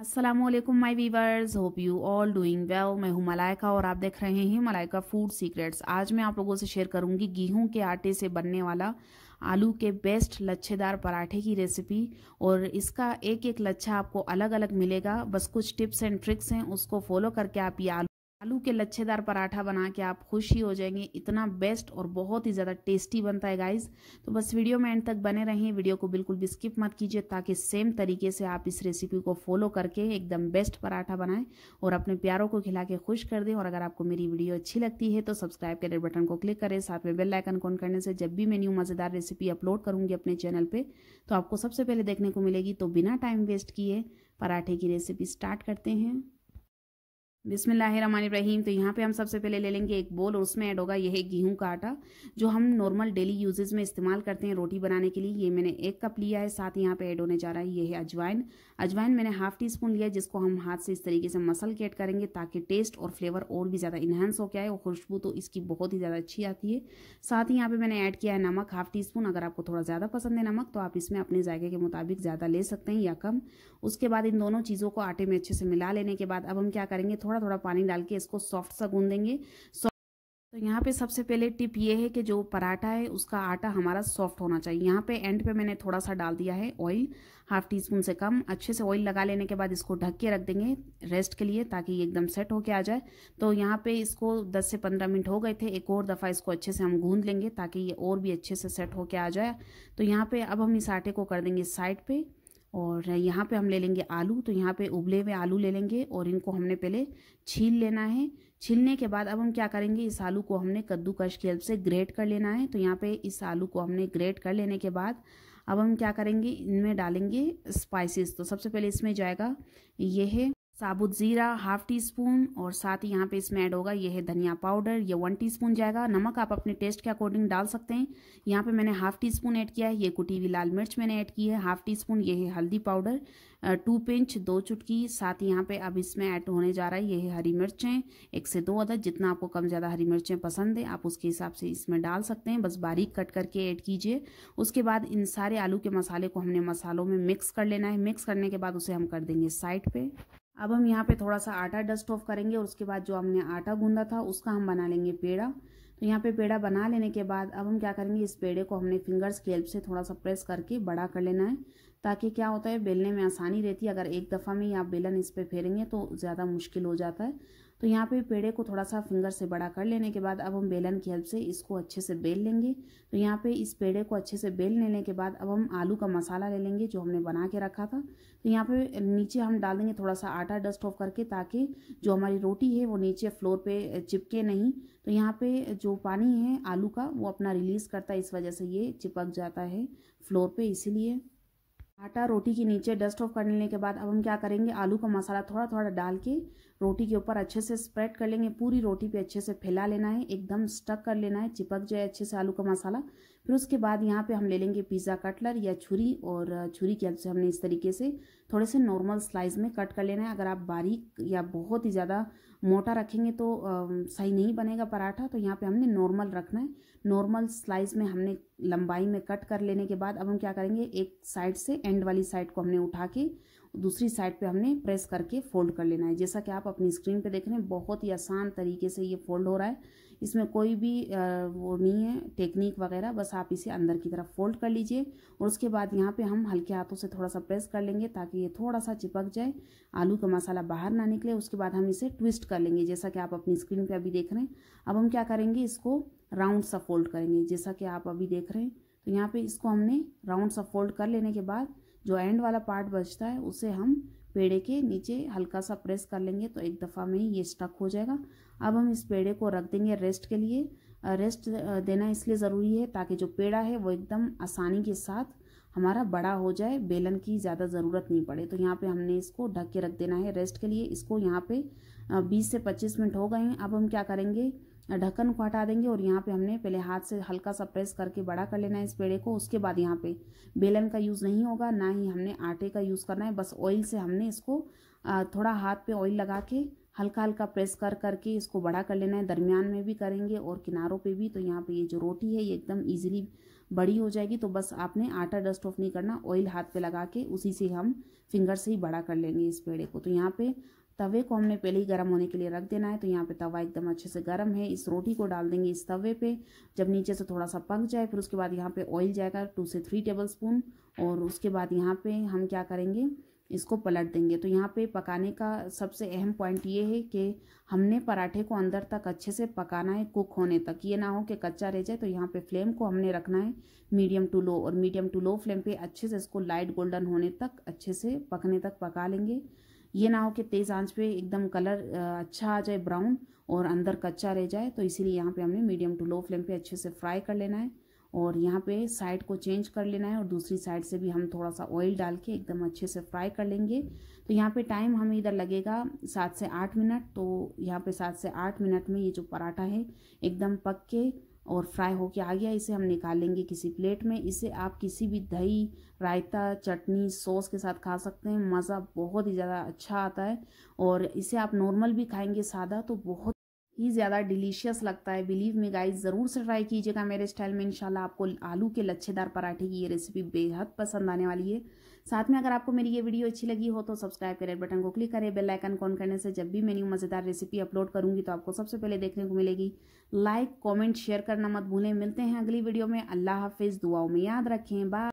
Aslam my viewers hope you all doing well मैं हूँ मलाइका और आप देख रहे हैं मलाइका फूड सीक्रेट्स आज मैं आप लोगों से शेयर करूँगी गेहूँ के आटे से बनने वाला आलू के बेस्ट लच्छेदार पराठे की रेसिपी और इसका एक एक लच्छा आपको अलग अलग मिलेगा बस कुछ टिप्स एंड ट्रिक्स हैं उसको फॉलो करके आप ये आलू आलू के लच्छेदार पराठा बना के आप खुश ही हो जाएंगे इतना बेस्ट और बहुत ही ज़्यादा टेस्टी बनता है गाइस तो बस वीडियो में एंड तक बने रहें वीडियो को बिल्कुल भी स्किप मत कीजिए ताकि सेम तरीके से आप इस रेसिपी को फॉलो करके एकदम बेस्ट पराठा बनाएं और अपने प्यारों को खिला के खुश कर दें और अगर आपको मेरी वीडियो अच्छी लगती है तो सब्सक्राइब करें बटन को क्लिक करें साथ में बेल आइकन कॉन करने से जब भी मैं न्यू मज़ेदार रेसिपी अपलोड करूँगी अपने चैनल पर तो आपको सबसे पहले देखने को मिलेगी तो बिना टाइम वेस्ट किए पराठे की रेसिपी स्टार्ट करते हैं बिसमीम तो यहाँ पे हम सबसे पहले ले लेंगे एक बोल और उसमें ऐड होगा यह गेहूं का आटा जो हम नॉर्मल डेली यूजेज में इस्तेमाल करते हैं रोटी बनाने के लिए ये मैंने एक कप लिया है साथ यहाँ पे ऐड होने जा रहा है यह है अजवाइन अजवाइन मैंने हाफ टी स्पून लिया जिसको हम हाथ से इस तरीके से मसल के ऐड करेंगे ताकि टेस्ट और फ्लेवर और भी ज़्यादा इन्हेंस हो गया आए और खुशबू तो इसकी बहुत ही ज़्यादा अच्छी आती है साथ ही यहाँ पे मैंने ऐड किया है नमक हाफ टी स्पून अगर आपको थोड़ा ज़्यादा पसंद है नमक तो आप इसमें अपने जायके के मुताबिक ज़्यादा ले सकते हैं या कम उसके बाद इन दोनों चीज़ों को आटे में अच्छे से मिला लेने के बाद अब हम क्या करेंगे थोड़ा थोड़ा पानी डाल के इसको सॉफ्ट सा गूंद देंगे तो यहाँ पे सबसे पहले टिप ये है कि जो पराठा है उसका आटा हमारा सॉफ्ट होना चाहिए यहाँ पे एंड पे मैंने थोड़ा सा डाल दिया है ऑयल हाफ टी स्पून से कम अच्छे से ऑयल लगा लेने के बाद इसको ढक के रख देंगे रेस्ट के लिए ताकि ये एकदम सेट होके आ जाए तो यहाँ पे इसको 10 से 15 मिनट हो गए थे एक और दफ़ा इसको अच्छे से हम गूंद लेंगे ताकि ये और भी अच्छे से सेट होके आ जाए तो यहाँ पर अब हम इस आटे को कर देंगे साइड पर और यहाँ पर हम ले लेंगे आलू तो यहाँ पर उबले हुए आलू ले लेंगे और इनको हमने पहले छील लेना है छीलने के बाद अब हम क्या करेंगे इस आलू को हमने कद्दूकश की हेल्प से ग्रेट कर लेना है तो यहाँ पे इस आलू को हमने ग्रेट कर लेने के बाद अब हम क्या करेंगे इनमें डालेंगे स्पाइसेस तो सबसे पहले इसमें जाएगा ये है साबुत ज़ीरा हाफ टी स्पून और साथ ही यहाँ पे इसमें ऐड होगा ये है धनिया पाउडर ये वन टीस्पून जाएगा नमक आप अपने टेस्ट के अकॉर्डिंग डाल सकते हैं यहाँ पे मैंने हाफ टी स्पून ऐड किया है ये कुटी हुई लाल मिर्च मैंने ऐड की है हाफ टी स्पून ये है हल्दी पाउडर टू पिंच दो चुटकी साथ ही यहाँ पे अब इसमें ऐड होने जा रहा है ये है हरी मिर्चें एक से दो अदद जितना आपको कम ज़्यादा हरी मिर्चें पसंद है आप उसके हिसाब से इसमें डाल सकते हैं बस बारीक कट करके ऐड कीजिए उसके बाद इन सारे आलू के मसाले को हमने मसालों में मिक्स कर लेना है मिक्स करने के बाद उसे हम कर देंगे साइड पर अब हम यहाँ पे थोड़ा सा आटा डस्ट ऑफ करेंगे और उसके बाद जो हमने आटा गूंदा था उसका हम बना लेंगे पेड़ा तो यहाँ पे पेड़ा बना लेने के बाद अब हम क्या करेंगे इस पेड़े को हमने फिंगर्स की हेल्प से थोड़ा सा प्रेस करके बड़ा कर लेना है ताकि क्या होता है बेलने में आसानी रहती है अगर एक दफ़ा में ही आप बेलन इस पर फेरेंगे तो ज़्यादा मुश्किल हो जाता है तो यहाँ पे पेड़े को थोड़ा सा फिंगर से बड़ा कर लेने के बाद अब हम बेलन की हेल्प से इसको अच्छे से बेल लेंगे तो यहाँ पे इस पेड़े को अच्छे से बेल लेने के बाद अब हम आलू का मसाला ले लेंगे जो हमने बना के रखा था तो यहाँ पे नीचे हम डाल देंगे थोड़ा सा आटा डस्ट ऑफ करके ताकि जो हमारी रोटी है वो नीचे फ्लोर पर चिपके नहीं तो यहाँ पे जो पानी है आलू का वो अपना रिलीज़ करता है इस वजह से ये चिपक जाता है फ्लोर पर इसीलिए आटा रोटी के नीचे डस्ट ऑफ कर लेने के बाद अब हम क्या करेंगे आलू का मसाला थोड़ा थोड़ा डाल के रोटी के ऊपर अच्छे से स्प्रेड कर लेंगे पूरी रोटी पे अच्छे से फैला लेना है एकदम स्टक कर लेना है चिपक जाए अच्छे से आलू का मसाला फिर उसके बाद यहाँ पे हम ले लेंगे पिज़्ज़ा कटलर या छुरी और छुरी की हेल्प से हमने इस तरीके से थोड़े से नॉर्मल स्लाइस में कट कर लेना है अगर आप बारीक या बहुत ही ज़्यादा मोटा रखेंगे तो आ, सही नहीं बनेगा पराठा तो यहाँ पे हमने नॉर्मल रखना है नॉर्मल स्लाइस में हमने लंबाई में कट कर लेने के बाद अब हम क्या करेंगे एक साइड से एंड वाली साइड को हमने उठा के दूसरी साइड पे हमने प्रेस करके फोल्ड कर लेना है जैसा कि आप अपनी स्क्रीन पे देख रहे हैं बहुत ही आसान तरीके से ये फोल्ड हो रहा है इसमें कोई भी वो नहीं है टेक्निक वगैरह बस आप इसे अंदर की तरफ फोल्ड कर लीजिए और उसके बाद यहाँ पे हम हल्के हाथों से थोड़ा सा प्रेस कर लेंगे ताकि ये थोड़ा सा चिपक जाए आलू का मसाला बाहर ना निकले उसके बाद हम इसे ट्विस्ट कर लेंगे जैसा कि आप अपनी स्क्रीन पर अभी देख रहे हैं अब हम क्या करेंगे इसको राउंड सा फोल्ड करेंगे जैसा कि आप अभी देख रहे हैं तो यहाँ पर इसको हमने राउंड सा फोल्ड कर लेने के बाद जो एंड वाला पार्ट बचता है उसे हम पेड़े के नीचे हल्का सा प्रेस कर लेंगे तो एक दफ़ा में ही ये स्टक हो जाएगा अब हम इस पेड़े को रख देंगे रेस्ट के लिए रेस्ट देना इसलिए ज़रूरी है ताकि जो पेड़ा है वो एकदम आसानी के साथ हमारा बड़ा हो जाए बेलन की ज़्यादा ज़रूरत नहीं पड़े तो यहाँ पे हमने इसको ढक के रख देना है रेस्ट के लिए इसको यहाँ पे 20 से 25 मिनट हो गए हैं अब हम क्या करेंगे ढक्कन को हटा देंगे और यहाँ पे हमने पहले हाथ से हल्का सा प्रेस करके बड़ा कर लेना है इस पेड़े को उसके बाद यहाँ पे बेलन का यूज़ नहीं होगा ना ही हमने आटे का यूज़ करना है बस ऑयल से हमने इसको थोड़ा हाथ पे ऑयल लगा के हल्का हल्का प्रेस कर करके इसको बड़ा कर लेना है दरमियान में भी करेंगे और किनारों पर भी तो यहाँ पर ये जो रोटी है ये एकदम ईजिली बड़ी हो जाएगी तो बस आपने आटा डस्ट ऑफ नहीं करना ऑयल हाथ पे लगा के उसी से हम फिंगर से ही बड़ा कर लेंगे इस पेड़े को तो यहाँ पे तवे को हमने पहले ही गर्म होने के लिए रख देना है तो यहाँ पे तवा एकदम अच्छे से गर्म है इस रोटी को डाल देंगे इस तवे पे जब नीचे से थोड़ा सा पक जाए फिर उसके बाद यहाँ पे ऑयल जाएगा टू से थ्री टेबल स्पून और उसके बाद यहाँ पे हम क्या करेंगे इसको पलट देंगे तो यहाँ पे पकाने का सबसे अहम पॉइंट ये है कि हमने पराठे को अंदर तक अच्छे से पकाना है कुक होने तक ये ना हो कि कच्चा रह जाए तो यहाँ पे फ्लेम को हमने रखना है मीडियम टू लो और मीडियम टू लो फ्लेम पे अच्छे से इसको लाइट गोल्डन होने तक अच्छे से पकने तक पका लेंगे ये ना हो कि तेज़ आंच पे एकदम कलर अच्छा आ जाए ब्राउन और अंदर कच्चा रह जाए तो इसीलिए यहाँ पे हमने मीडियम टू लो फ्लेम पे अच्छे से फ्राई कर लेना है और यहाँ पे साइड को चेंज कर लेना है और दूसरी साइड से भी हम थोड़ा सा ऑयल डाल के एकदम अच्छे से फ्राई कर लेंगे तो यहाँ पे टाइम हमें इधर लगेगा सात से आठ मिनट तो यहाँ पे सात से आठ मिनट में ये जो पराठा है एकदम पक के और फ्राई होके आ गया इसे हम निकालेंगे किसी प्लेट में इसे आप किसी भी दही रायता चटनी सॉस के साथ खा सकते हैं मज़ा बहुत ही ज़्यादा अच्छा आता है और इसे आप नॉर्मल भी खाएंगे सादा तो बहुत ही ज़्यादा डिलीशियस लगता है बिलीव मी गाइस ज़रूर से ट्राई कीजिएगा मेरे स्टाइल में इंशाल्लाह आपको आलू के लच्छेदार पराठे की ये रेसिपी बेहद पसंद आने वाली है साथ में अगर आपको मेरी ये वीडियो अच्छी लगी हो तो सब्सक्राइब करें बटन को क्लिक करें बेल आइकन ऑन करने से जब भी मैं न्यू मज़ेदार रेसिपी अपलोड करूँगी तो आपको सबसे पहले देखने को मिलेगी लाइक कॉमेंट शेयर करना मत भूलें मिलते हैं अगली वीडियो में अल्लाह हाफिज़ दुआओं में याद रखें बाय